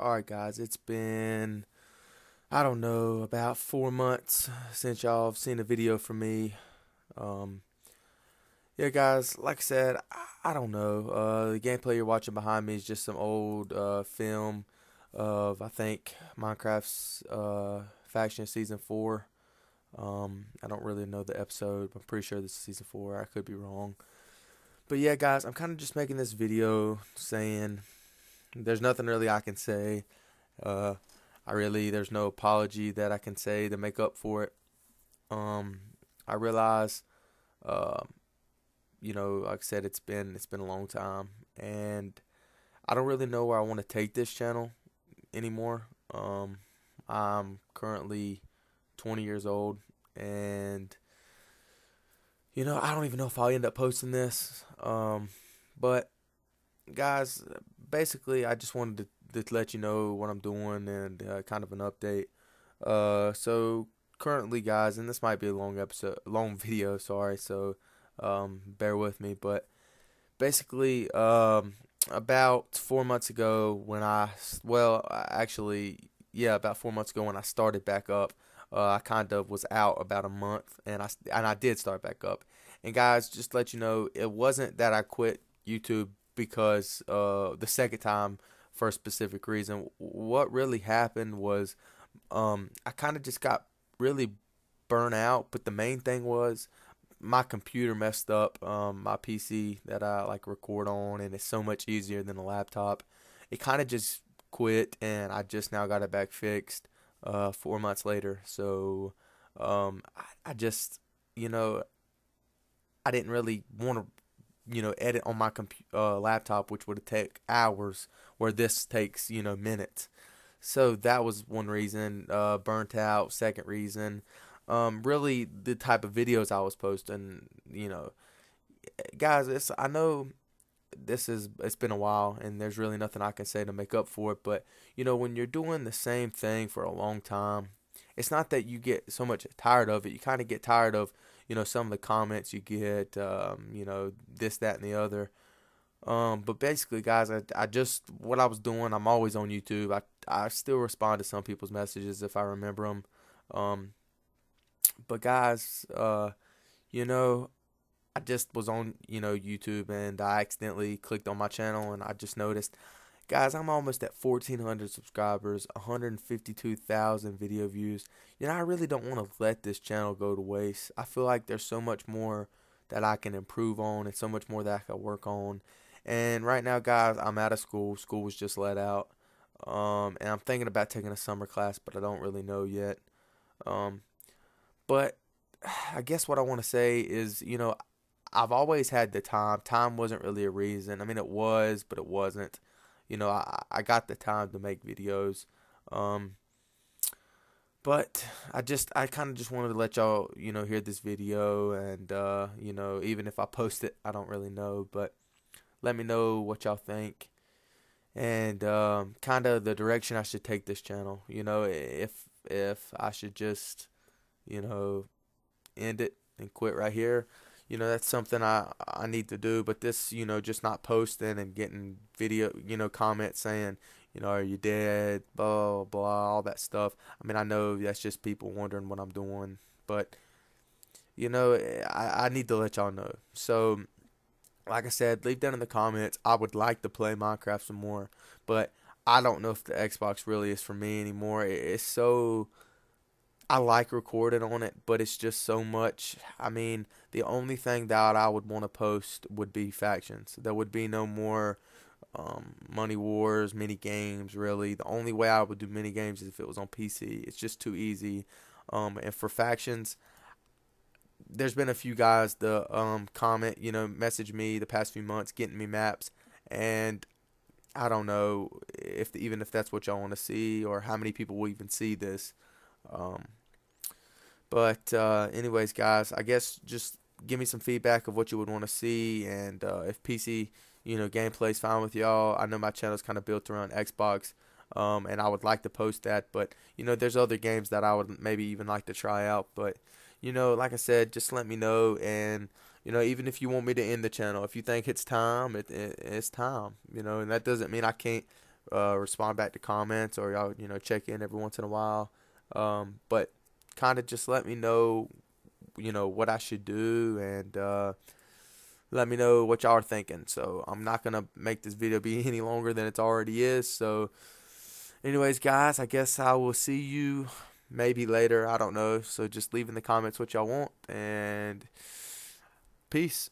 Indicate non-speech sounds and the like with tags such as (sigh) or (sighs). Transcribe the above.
All right, guys, it's been, I don't know, about four months since y'all have seen a video from me. Um, yeah, guys, like I said, I, I don't know. Uh, the gameplay you're watching behind me is just some old uh, film of, I think, Minecraft's uh, Faction Season 4. Um, I don't really know the episode. I'm pretty sure this is Season 4. I could be wrong. But yeah, guys, I'm kind of just making this video saying there's nothing really I can say. Uh, I really there's no apology that I can say to make up for it. Um, I realize, um, you know, like I said, it's been it's been a long time, and I don't really know where I want to take this channel anymore. Um, I'm currently 20 years old, and you know, I don't even know if I'll end up posting this. Um, but guys, basically, I just wanted to, to let you know what I'm doing and uh, kind of an update. Uh, so currently, guys, and this might be a long episode, long (laughs) video. Sorry, so um, bear with me. But basically, um, about four months ago, when I well, actually, yeah, about four months ago when I started back up, uh, I kind of was out about a month, and I and I did start back up. And guys, just let you know, it wasn't that I quit YouTube because uh, the second time for a specific reason. What really happened was um, I kind of just got really burnt out, but the main thing was my computer messed up um, my PC that I like record on, and it's so much easier than a laptop. It kind of just quit, and I just now got it back fixed uh, four months later. So um, I, I just, you know, I didn't really want to you know edit on my compu- uh, laptop, which would take hours, where this takes you know minutes. So that was one reason. Uh, burnt out. Second reason, um, really the type of videos I was posting. You know, guys, it's I know this is it's been a while and there's really nothing I can say to make up for it but you know when you're doing the same thing for a long time it's not that you get so much tired of it. You kind of get tired of, you know, some of the comments you get, um, you know, this, that, and the other. Um, but basically, guys, I, I just what I was doing. I'm always on YouTube. I I still respond to some people's messages if I remember them. Um, but guys, uh, you know, I just was on you know YouTube and I accidentally clicked on my channel and I just noticed Guys, I'm almost at 1,400 subscribers, 152,000 video views. You know, I really don't want to let this channel go to waste. I feel like there's so much more that I can improve on and so much more that I can work on. And right now, guys, I'm out of school. School was just let out. Um, and I'm thinking about taking a summer class, but I don't really know yet. Um, but (sighs) I guess what I want to say is, you know, I've always had the time. Time wasn't really a reason. I mean, it was, but it wasn't you know, I, I got the time to make videos. Um, but I just, I kind of just wanted to let y'all, you know, hear this video. And, uh, you know, even if I post it, I don't really know. But let me know what y'all think and um, kind of the direction I should take this channel. You know, if if I should just, you know, end it and quit right here you know that's something I I need to do. But this, you know, just not posting and getting video, you know, comments saying, you know, are you dead? Blah blah, all that stuff. I mean, I know that's just people wondering what I'm doing, but you know, eh, I I need to let y'all know. So, like I said, leave down in the comments. I would like to play Minecraft some more, but I don't know if the Xbox really is for me anymore. It's so I like recording on it, but it's just so much. I mean, the only thing that I would want to post would be factions. There would be no more um, money wars, mini games, really. The only way I would do mini games is if it was on PC. It's just too easy. Um, and for factions, there's been a few guys the um, comment, you know, message me the past few months getting me maps, and I don't know if the, even if that's what y'all want to see or how many people will even see this. Um, but uh, anyways, guys, I guess just give me some feedback of what you would want to see, and uh, if PC, you know, gameplay is fine with y'all. I know my channel is kind of built around Xbox, um, and I would like to post that. But you know, there's other games that I would maybe even like to try out. But you know, like I said, just let me know, and you know, even if you want me to end the channel, if you think it's time, it, it it's time. You know, and that doesn't mean I can't uh, respond back to comments or y'all, you know, check in every once in a while. Um, but kind of just let me know, you know, what I should do and uh, let me know what y'all are thinking. So I'm not going to make this video be (laughs) any longer than it already is. So, anyways, guys, I guess I will see you maybe later. I don't know. So just leave in the comments what y'all want and peace.